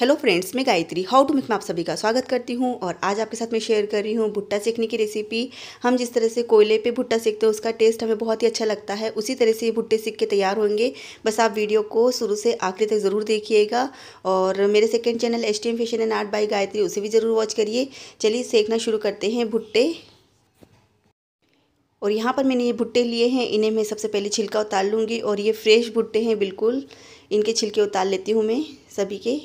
hello friends मैं Gayatri how to make में आप सभी का स्वागत करती हूं और आज आपके साथ मैं शेयर कर रही हूं भुट्टा सेकने की रेसिपी हम जिस तरह से कोयले पे भुट्टा सेकते हैं उसका टेस्ट हमें बहुत ही अच्छा लगता है उसी तरह से ये भुट्टे सीख के तैयार होंगे बस आप वीडियो को शुरू से आखिरी तक ज़रूर देखिएगा और मेरे second channel S T M fashion and art by Gayatri उसे भी ज़रूर वॉच करिए चलिए सेकना शुरू करते हैं भुट्टे और यहाँ पर मैंने ये भुट्टे लिए हैं इन्हें मैं सबसे पहले छिलका उतार लूँगी और ये फ्रेश भुट्टे हैं बिल्कुल इनके छिलके उतार लेती हूँ मैं सभी के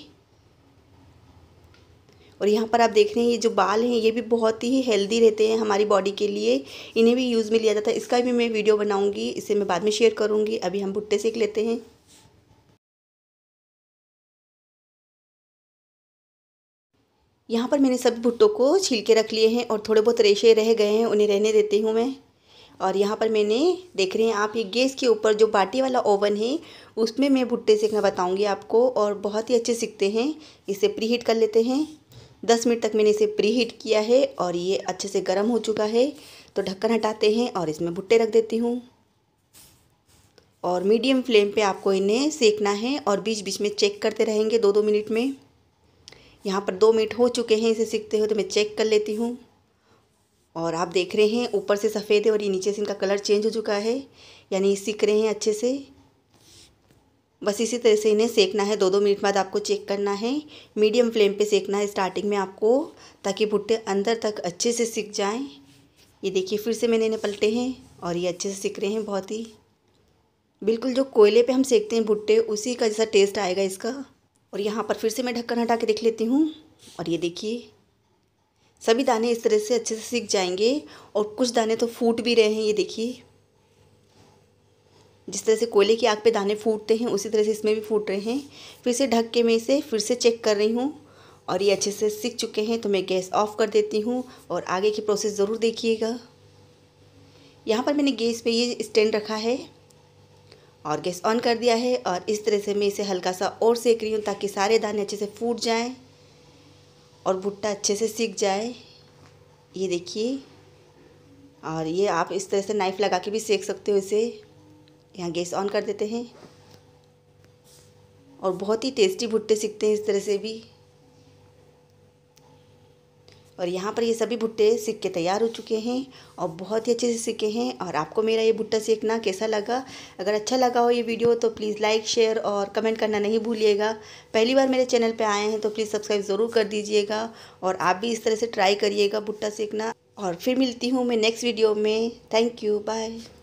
और यहाँ पर आप देख रहे हैं ये जो बाल हैं ये भी बहुत ही हेल्दी रहते हैं हमारी बॉडी के लिए इन्हें भी यूज़ में लिया जाता है इसका भी मैं वीडियो बनाऊँगी इसे मैं बाद में शेयर करूँगी अभी हम भुट्टे सेक लेते हैं यहाँ पर मैंने सभी भुट्टों को छील के रख लिए हैं और थोड़े बहुत रेशे रह गए हैं उन्हें रहने देती हूँ मैं और यहाँ पर मैंने देख रहे हैं आप ये गैस के ऊपर जो बाटी वाला ओवन है उसमें मैं भुट्टे सेकना बताऊँगी आपको और बहुत ही अच्छे सीखते हैं इसे प्री हीट कर लेते हैं दस मिनट तक मैंने इसे प्री हीट किया है और ये अच्छे से गर्म हो चुका है तो ढक्कन हटाते हैं और इसमें भुट्टे रख देती हूँ और मीडियम फ्लेम पे आपको इन्हें सेकना है और बीच बीच में चेक करते रहेंगे दो दो मिनट में यहाँ पर दो मिनट हो चुके हैं इसे सीखते हुए तो मैं चेक कर लेती हूँ और आप देख रहे हैं ऊपर से सफ़ेद है और ये नीचे से इनका कलर चेंज हो चुका है यानी सीख रहे हैं अच्छे से बस इसी तरह से इन्हें सेकना है दो दो मिनट बाद आपको चेक करना है मीडियम फ्लेम पे सेकना है स्टार्टिंग में आपको ताकि भुट्टे अंदर तक अच्छे से सीख जाएं ये देखिए फिर से मैंने इन्हें पलटे हैं और ये अच्छे से सीख रहे हैं बहुत ही बिल्कुल जो कोयले पे हम सेकते हैं भुट्टे उसी का जैसा टेस्ट आएगा इसका और यहाँ पर फिर से मैं ढक्कन हटा के देख लेती हूँ और ये देखिए सभी दाने इस तरह से अच्छे से सीख जाएंगे और कुछ दाने तो फूट भी रहे हैं ये देखिए जिस तरह से कोयले की आग पे दाने फूटते हैं उसी तरह से इसमें भी फूट रहे हैं फिर से ढक के मैं इसे फिर से चेक कर रही हूँ और ये अच्छे से सीख चुके हैं तो मैं गैस ऑफ कर देती हूँ और आगे की प्रोसेस ज़रूर देखिएगा यहाँ पर मैंने गैस पे ये स्टैंड रखा है और गैस ऑन कर दिया है और इस तरह से मैं इसे हल्का सा और सेक रही हूँ ताकि सारे दाने अच्छे से फूट जाएँ और भुट्टा अच्छे से सीख जाए ये देखिए और ये आप इस तरह से नाइफ़ लगा के भी सेक सकते हो इसे यहाँ गैस ऑन कर देते हैं और बहुत ही टेस्टी भुट्टे सीखते हैं इस तरह से भी और यहाँ पर ये सभी भुट्टे सीख के तैयार हो चुके हैं और बहुत ही अच्छे से सीखे हैं और आपको मेरा ये भुट्टा सीखना कैसा लगा अगर अच्छा लगा हो ये वीडियो तो प्लीज़ लाइक शेयर और कमेंट करना नहीं भूलिएगा पहली बार मेरे चैनल पे आए हैं तो प्लीज़ सब्सक्राइब ज़रूर कर दीजिएगा और आप भी इस तरह से ट्राई करिएगा भुट्टा सीखना और फिर मिलती हूँ मैं नेक्स्ट वीडियो में थैंक यू बाय